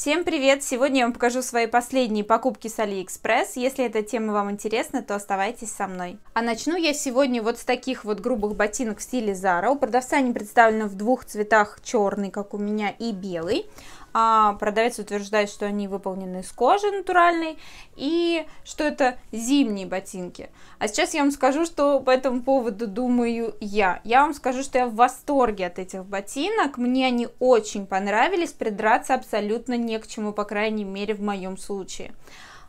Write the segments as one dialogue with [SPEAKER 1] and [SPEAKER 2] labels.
[SPEAKER 1] Всем привет! Сегодня я вам покажу свои последние покупки с Алиэкспресс. Если эта тема вам интересна, то оставайтесь со мной. А начну я сегодня вот с таких вот грубых ботинок в стиле Zara. У продавца они представлены в двух цветах, черный, как у меня, и белый а продавец утверждает, что они выполнены из кожи натуральной и что это зимние ботинки. А сейчас я вам скажу, что по этому поводу думаю я. Я вам скажу, что я в восторге от этих ботинок, мне они очень понравились, придраться абсолютно не к чему, по крайней мере в моем случае.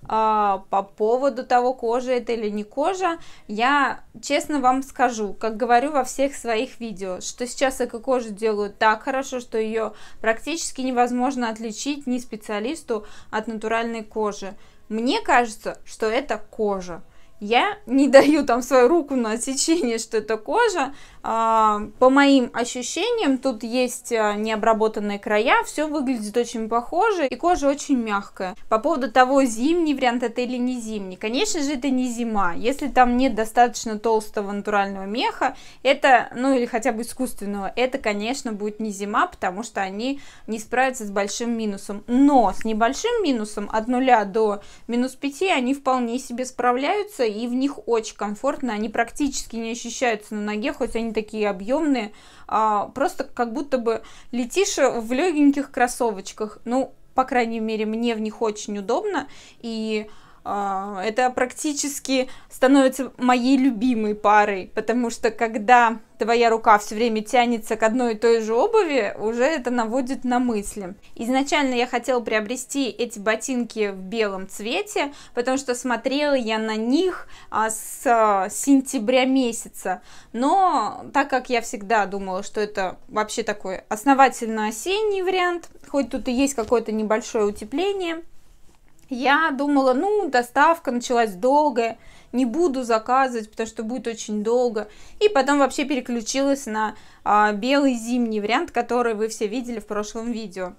[SPEAKER 1] А, по поводу того, кожа это или не кожа, я честно вам скажу, как говорю во всех своих видео, что сейчас эко-кожу делают так хорошо, что ее практически невозможно отличить ни специалисту от натуральной кожи. Мне кажется, что это кожа я не даю там свою руку на отсечение, что это кожа. А, по моим ощущениям, тут есть а, необработанные края, все выглядит очень похоже, и кожа очень мягкая. По поводу того, зимний вариант это или не зимний, конечно же, это не зима. Если там нет достаточно толстого натурального меха, это, ну или хотя бы искусственного, это, конечно, будет не зима, потому что они не справятся с большим минусом. Но с небольшим минусом от 0 до минус 5 они вполне себе справляются, и в них очень комфортно, они практически не ощущаются на ноге, хоть они такие объемные, а, просто как будто бы летишь в легеньких кроссовочках, ну, по крайней мере, мне в них очень удобно, и а, это практически становится моей любимой парой, потому что когда твоя рука все время тянется к одной и той же обуви, уже это наводит на мысли. Изначально я хотела приобрести эти ботинки в белом цвете, потому что смотрела я на них а, с а, сентября месяца. Но так как я всегда думала, что это вообще такой основательно осенний вариант, хоть тут и есть какое-то небольшое утепление, я думала, ну, доставка началась долгая, не буду заказывать, потому что будет очень долго. И потом вообще переключилась на а, белый зимний вариант, который вы все видели в прошлом видео.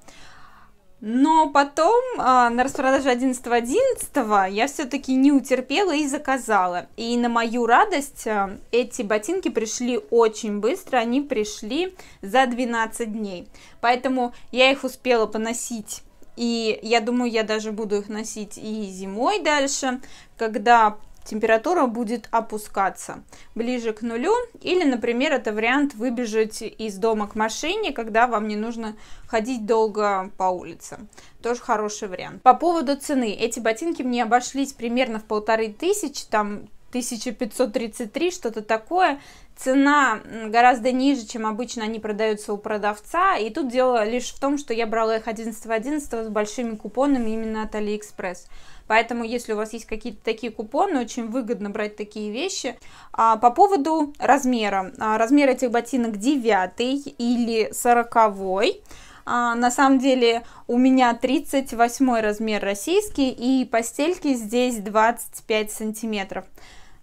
[SPEAKER 1] Но потом а, на распродаже 11.11 я все-таки не утерпела и заказала. И на мою радость а, эти ботинки пришли очень быстро, они пришли за 12 дней. Поэтому я их успела поносить и я думаю, я даже буду их носить и зимой дальше, когда температура будет опускаться ближе к нулю. Или, например, это вариант выбежать из дома к машине, когда вам не нужно ходить долго по улице. Тоже хороший вариант. По поводу цены. Эти ботинки мне обошлись примерно в полторы тысячи, там 1533, что-то такое. Цена гораздо ниже, чем обычно они продаются у продавца. И тут дело лишь в том, что я брала их 11.11 с большими купонами именно от AliExpress. Поэтому, если у вас есть какие-то такие купоны, очень выгодно брать такие вещи. А, по поводу размера. А, размер этих ботинок 9 или 40. А, на самом деле у меня 38 размер российский и постельки здесь 25 сантиметров.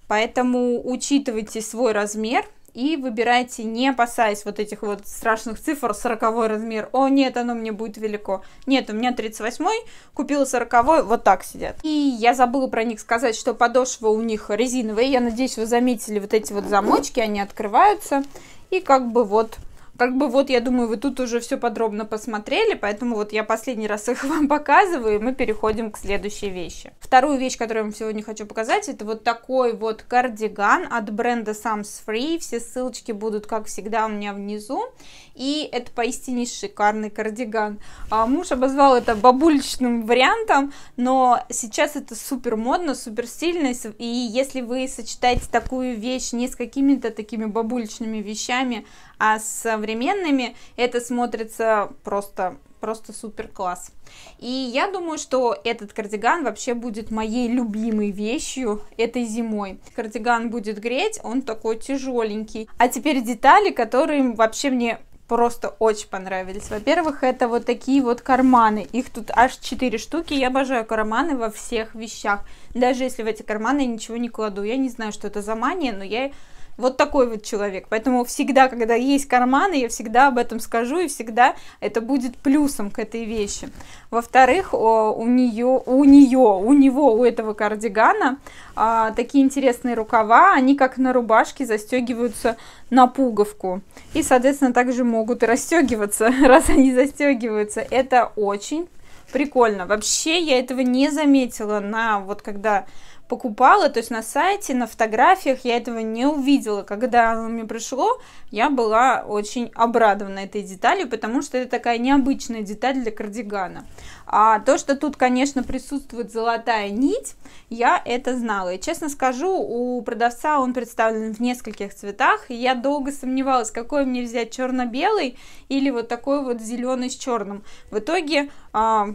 [SPEAKER 1] Поэтому учитывайте свой размер и выбирайте, не опасаясь вот этих вот страшных цифр, 40 размер, о нет, оно мне будет велико, нет, у меня 38, купила 40, вот так сидят. И я забыла про них сказать, что подошва у них резиновая, я надеюсь, вы заметили вот эти вот замочки, они открываются, и как бы вот как бы вот, я думаю, вы тут уже все подробно посмотрели, поэтому вот я последний раз их вам показываю, и мы переходим к следующей вещи. Вторую вещь, которую я вам сегодня хочу показать, это вот такой вот кардиган от бренда Sams Free. Все ссылочки будут, как всегда, у меня внизу и это поистине шикарный кардиган. А муж обозвал это бабулечным вариантом, но сейчас это супер модно, супер стильно, и если вы сочетаете такую вещь не с какими-то такими бабулечными вещами, а с современными, это смотрится просто просто супер класс. И я думаю, что этот кардиган вообще будет моей любимой вещью этой зимой. Кардиган будет греть, он такой тяжеленький. А теперь детали, которые вообще мне просто очень понравились. Во-первых, это вот такие вот карманы. Их тут аж 4 штуки. Я обожаю карманы во всех вещах. Даже если в эти карманы я ничего не кладу. Я не знаю, что это за мания, но я вот такой вот человек. Поэтому всегда, когда есть карманы, я всегда об этом скажу, и всегда это будет плюсом к этой вещи. Во-вторых, у нее, у нее, у него, у этого кардигана а, такие интересные рукава, они как на рубашке застегиваются на пуговку. И, соответственно, также могут расстегиваться, раз они застегиваются. Это очень прикольно. Вообще я этого не заметила на вот когда покупала, то есть на сайте, на фотографиях я этого не увидела. Когда оно мне пришло, я была очень обрадована этой деталью, потому что это такая необычная деталь для кардигана. А то, что тут, конечно, присутствует золотая нить, я это знала. И, честно скажу, у продавца он представлен в нескольких цветах, и я долго сомневалась, какой мне взять черно-белый или вот такой вот зеленый с черным. В итоге а,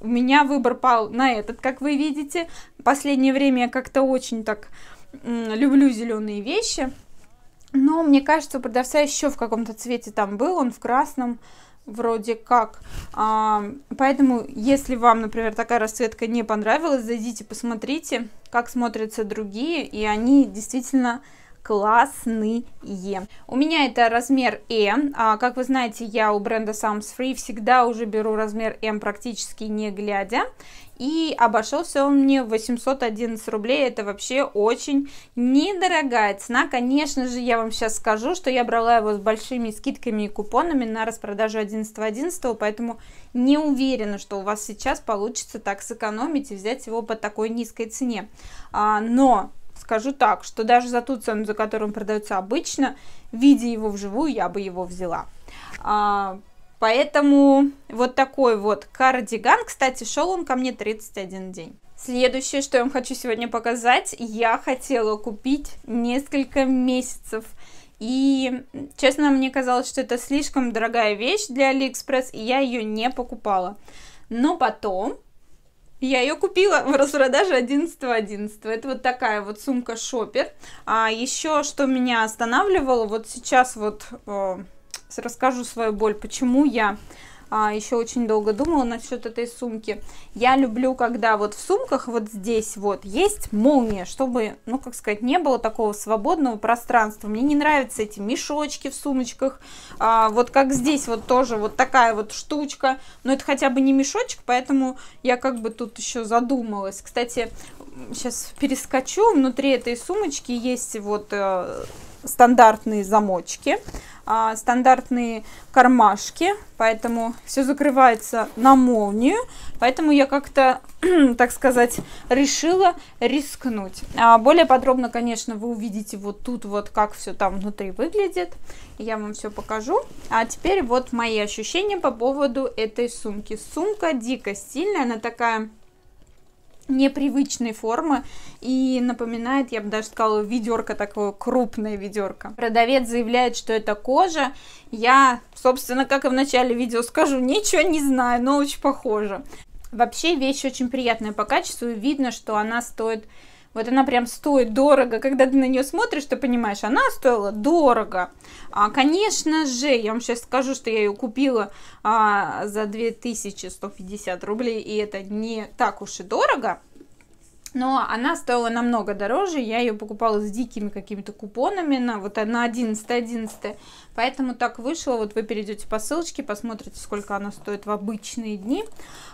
[SPEAKER 1] у меня выбор пал на этот, как вы видите. В последнее время я как-то очень так люблю зеленые вещи. Но мне кажется, у продавца еще в каком-то цвете там был, он в красном вроде как. А, поэтому, если вам, например, такая расцветка не понравилась, зайдите, посмотрите, как смотрятся другие, и они действительно классные. У меня это размер M. А, как вы знаете, я у бренда Sam's Free всегда уже беру размер M практически не глядя. И обошелся он мне 811 рублей. Это вообще очень недорогая цена. Конечно же, я вам сейчас скажу, что я брала его с большими скидками и купонами на распродажу 11.11, поэтому не уверена, что у вас сейчас получится так сэкономить и взять его по такой низкой цене. А, но Скажу так, что даже за ту цену, за которую он продается обычно, видя его вживую, я бы его взяла. А, поэтому вот такой вот кардиган. Кстати, шел он ко мне 31 день. Следующее, что я вам хочу сегодня показать, я хотела купить несколько месяцев. И, честно, мне казалось, что это слишком дорогая вещь для Алиэкспресс, и я ее не покупала. Но потом я ее купила в распродаже 11.11. Это вот такая вот сумка Шопер. А еще что меня останавливало, вот сейчас вот э, расскажу свою боль, почему я а, еще очень долго думала насчет этой сумки. Я люблю, когда вот в сумках вот здесь вот есть молния, чтобы, ну, как сказать, не было такого свободного пространства. Мне не нравятся эти мешочки в сумочках, а, вот как здесь вот тоже вот такая вот штучка, но это хотя бы не мешочек, поэтому я как бы тут еще задумалась. Кстати, сейчас перескочу, внутри этой сумочки есть вот э, стандартные замочки, а, стандартные кармашки, поэтому все закрывается на молнию, поэтому я как-то, так сказать, решила рискнуть. А, более подробно, конечно, вы увидите вот тут вот, как все там внутри выглядит, я вам все покажу. А теперь вот мои ощущения по поводу этой сумки. Сумка дико стильная, она такая непривычной формы и напоминает, я бы даже сказала, ведерко такое, крупное ведерко. Продавец заявляет, что это кожа. Я, собственно, как и в начале видео скажу, ничего не знаю, но очень похоже. Вообще вещь очень приятная по качеству, и видно, что она стоит вот она прям стоит дорого. Когда ты на нее смотришь, ты понимаешь, она стоила дорого. А, конечно же, я вам сейчас скажу, что я ее купила а, за 2150 рублей, и это не так уж и дорого. Но она стоила намного дороже, я ее покупала с дикими какими-то купонами на вот на 11 11 Поэтому так вышло, вот вы перейдете по ссылочке, посмотрите, сколько она стоит в обычные дни.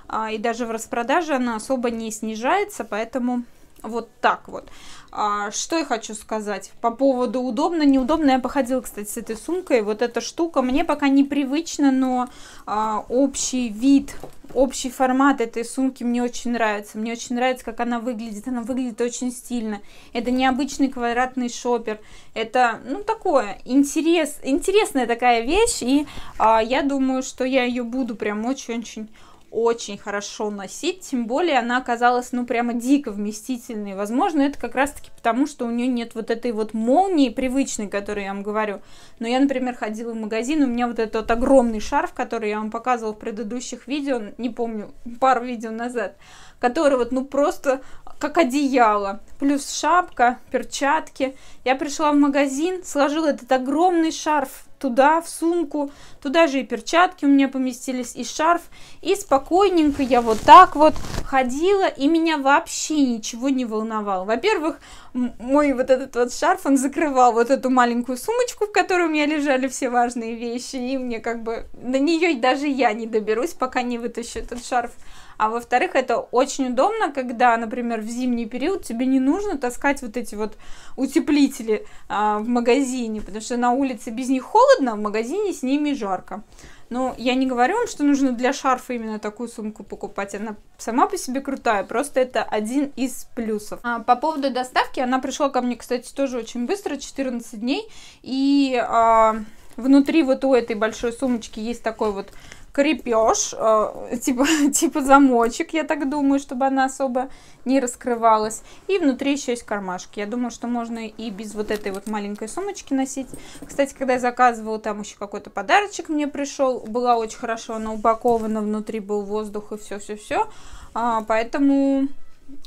[SPEAKER 1] А, и даже в распродаже она особо не снижается, поэтому вот так вот. А, что я хочу сказать по поводу удобно, неудобно. Я походила, кстати, с этой сумкой. Вот эта штука мне пока непривычно, но а, общий вид, общий формат этой сумки мне очень нравится. Мне очень нравится, как она выглядит. Она выглядит очень стильно. Это необычный квадратный шопер. Это, ну, такое, интерес, интересная такая вещь. И а, я думаю, что я ее буду прям очень-очень очень хорошо носить, тем более она оказалась, ну, прямо дико вместительной. Возможно, это как раз-таки потому, что у нее нет вот этой вот молнии привычной, которую я вам говорю. Но я, например, ходила в магазин, у меня вот этот вот огромный шарф, который я вам показывала в предыдущих видео, не помню, пару видео назад, который вот, ну, просто как одеяло, плюс шапка, перчатки. Я пришла в магазин, сложила этот огромный шарф туда, в сумку. Туда же и перчатки у меня поместились, и шарф. И спокойненько я вот так вот ходила, и меня вообще ничего не волновало. Во-первых, мой вот этот вот шарф, он закрывал вот эту маленькую сумочку, в которой у меня лежали все важные вещи, и мне как бы на нее даже я не доберусь, пока не вытащу этот шарф. А во-вторых, это очень удобно, когда, например, в зимний период тебе не нужно таскать вот эти вот утеплители а, в магазине, потому что на улице без них холодно, а в магазине с ними жарко. Но я не говорю вам, что нужно для шарфа именно такую сумку покупать. Она сама по себе крутая, просто это один из плюсов. А, по поводу доставки, она пришла ко мне, кстати, тоже очень быстро, 14 дней. И а, внутри вот у этой большой сумочки есть такой вот крепеж, э, типа, типа замочек, я так думаю, чтобы она особо не раскрывалась. И внутри еще есть кармашки. Я думаю, что можно и без вот этой вот маленькой сумочки носить. Кстати, когда я заказывала, там еще какой-то подарочек мне пришел. Была очень хорошо она упакована, внутри был воздух и все-все-все. А, поэтому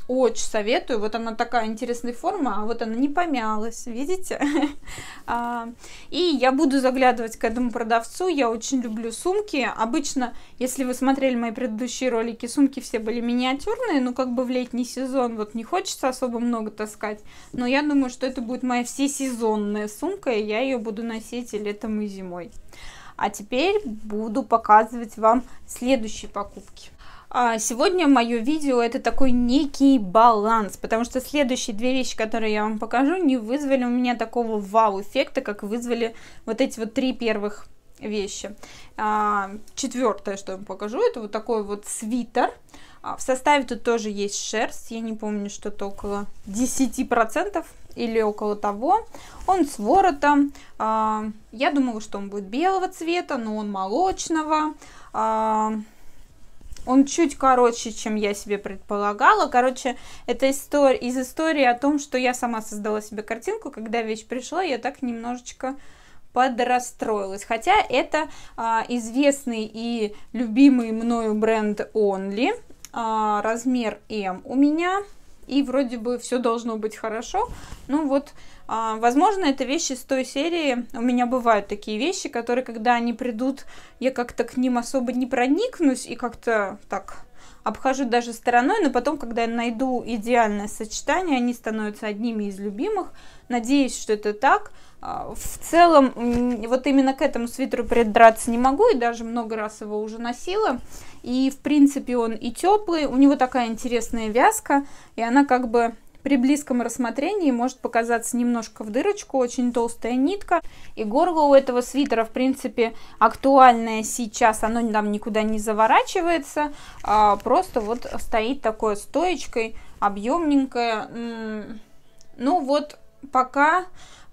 [SPEAKER 1] очень советую. Вот она такая интересная форма, а вот она не помялась, видите? А, и я буду заглядывать к этому продавцу. Я очень люблю сумки. Обычно, если вы смотрели мои предыдущие ролики, сумки все были миниатюрные, но как бы в летний сезон вот не хочется особо много таскать. Но я думаю, что это будет моя всесезонная сумка, и я ее буду носить и летом, и зимой. А теперь буду показывать вам следующие покупки. А сегодня мое видео это такой некий баланс, потому что следующие две вещи, которые я вам покажу, не вызвали у меня такого вау-эффекта, как вызвали вот эти вот три первых вещи. А, Четвертое, что я вам покажу, это вот такой вот свитер. А, в составе тут тоже есть шерсть, я не помню, что-то около 10% или около того. Он с воротом. Я думала, что он будет белого цвета, но он молочного он чуть короче, чем я себе предполагала. Короче, это история из истории о том, что я сама создала себе картинку, когда вещь пришла, я так немножечко подрастроилась. Хотя это а, известный и любимый мною бренд Only, а, размер M у меня и вроде бы все должно быть хорошо. Ну вот, а, возможно, это вещи с той серии. У меня бывают такие вещи, которые, когда они придут, я как-то к ним особо не проникнусь и как-то так обхожу даже стороной, но потом, когда я найду идеальное сочетание, они становятся одними из любимых. Надеюсь, что это так. А, в целом, вот именно к этому свитеру придраться не могу, и даже много раз его уже носила. И, в принципе, он и теплый. У него такая интересная вязка. И она как бы при близком рассмотрении может показаться немножко в дырочку, очень толстая нитка. И горло у этого свитера, в принципе, актуальное сейчас, оно там никуда не заворачивается, а просто вот стоит такой стоечкой, объемненькое. Ну вот пока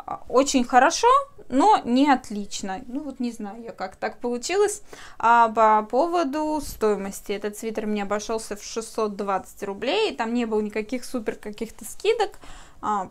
[SPEAKER 1] а, очень хорошо, но не отлично. Ну вот не знаю как так получилось. А по поводу стоимости. Этот свитер мне обошелся в 620 рублей, там не было никаких супер каких-то скидок. А,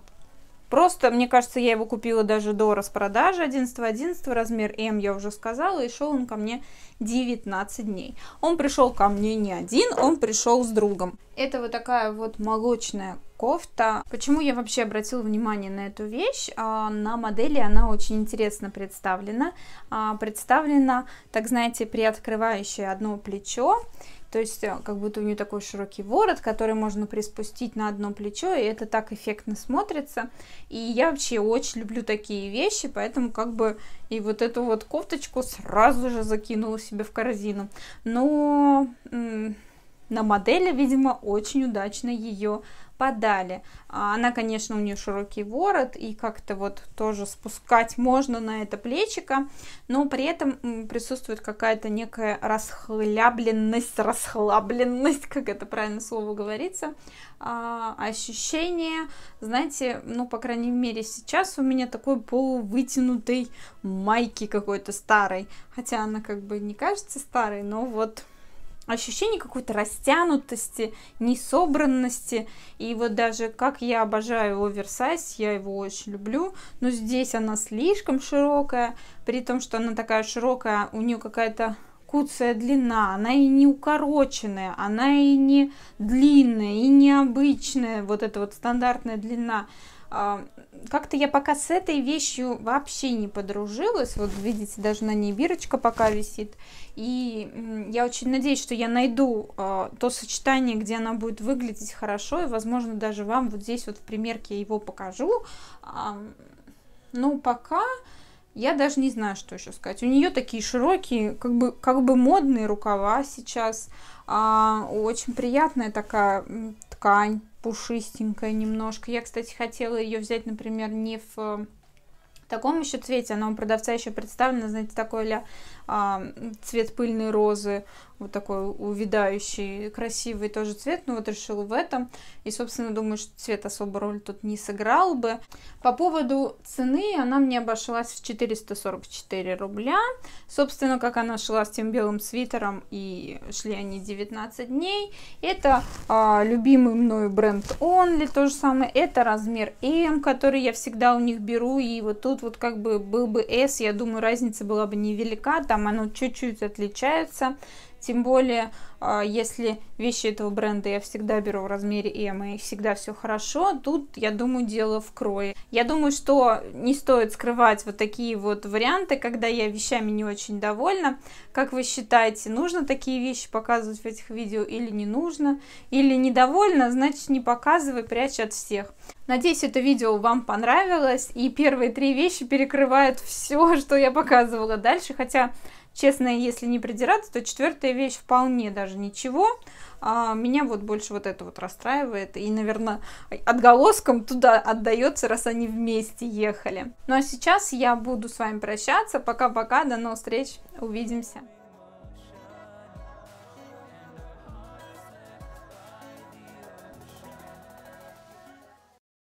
[SPEAKER 1] Просто, мне кажется, я его купила даже до распродажи 11 11 размер М, я уже сказала, и шел он ко мне 19 дней. Он пришел ко мне не один, он пришел с другом. Это вот такая вот молочная кофта. Почему я вообще обратила внимание на эту вещь? А, на модели она очень интересно представлена. А, представлена, так знаете, приоткрывающая одно плечо то есть э, как будто у нее такой широкий ворот, который можно приспустить на одно плечо, и это так эффектно смотрится. И я вообще очень люблю такие вещи, поэтому как бы и вот эту вот кофточку сразу же закинула себе в корзину. Но на модели, видимо, очень удачно ее подали. А она, конечно, у нее широкий ворот, и как-то вот тоже спускать можно на это плечико, но при этом присутствует какая-то некая расхлябленность, расхлабленность, как это правильно слово говорится, а, ощущение, знаете, ну, по крайней мере, сейчас у меня такой полувытянутый майки какой-то старый, хотя она как бы не кажется старой, но вот ощущение какой-то растянутости, несобранности. И вот даже как я обожаю оверсайз, я его очень люблю, но здесь она слишком широкая, при том, что она такая широкая, у нее какая-то экзекуция длина, она и не укороченная, она и не длинная, и необычная, вот эта вот стандартная длина. А, как-то я пока с этой вещью вообще не подружилась. Вот видите, даже на ней бирочка пока висит. И я очень надеюсь, что я найду а, то сочетание, где она будет выглядеть хорошо. И, возможно, даже вам вот здесь вот в примерке его покажу. А, ну, пока я даже не знаю, что еще сказать. У нее такие широкие, как бы, как бы модные рукава сейчас. А, очень приятная такая ткань, пушистенькая немножко. Я, кстати, хотела ее взять, например, не в э, таком еще цвете, она у продавца еще представлена, знаете, такой ля а, цвет пыльной розы вот такой увядающий, красивый тоже цвет, но вот решил в этом. И, собственно, думаю, что цвет особо роль тут не сыграл бы. По поводу цены, она мне обошлась в 444 рубля. Собственно, как она шла с тем белым свитером, и шли они 19 дней. Это а, любимый мною бренд Only, то же самое. Это размер M, который я всегда у них беру, и вот тут вот как бы был бы S, я думаю, разница была бы невелика, там оно чуть-чуть отличается. Тем более, а, если вещи этого бренда я всегда беру в размере M и всегда все хорошо, тут, я думаю, дело в крое. Я думаю, что не стоит скрывать вот такие вот варианты, когда я вещами не очень довольна. Как вы считаете, нужно такие вещи показывать в этих видео или не нужно? Или недовольна, значит не показывай, прячь от всех. Надеюсь, это видео вам понравилось, и первые три вещи перекрывают все, что я показывала дальше, хотя Честно, если не придираться, то четвертая вещь вполне даже ничего. А, меня вот больше вот это вот расстраивает. И, наверное, отголоском туда отдается, раз они вместе ехали. Ну а сейчас я буду с вами прощаться. Пока-пока, до новых встреч, увидимся.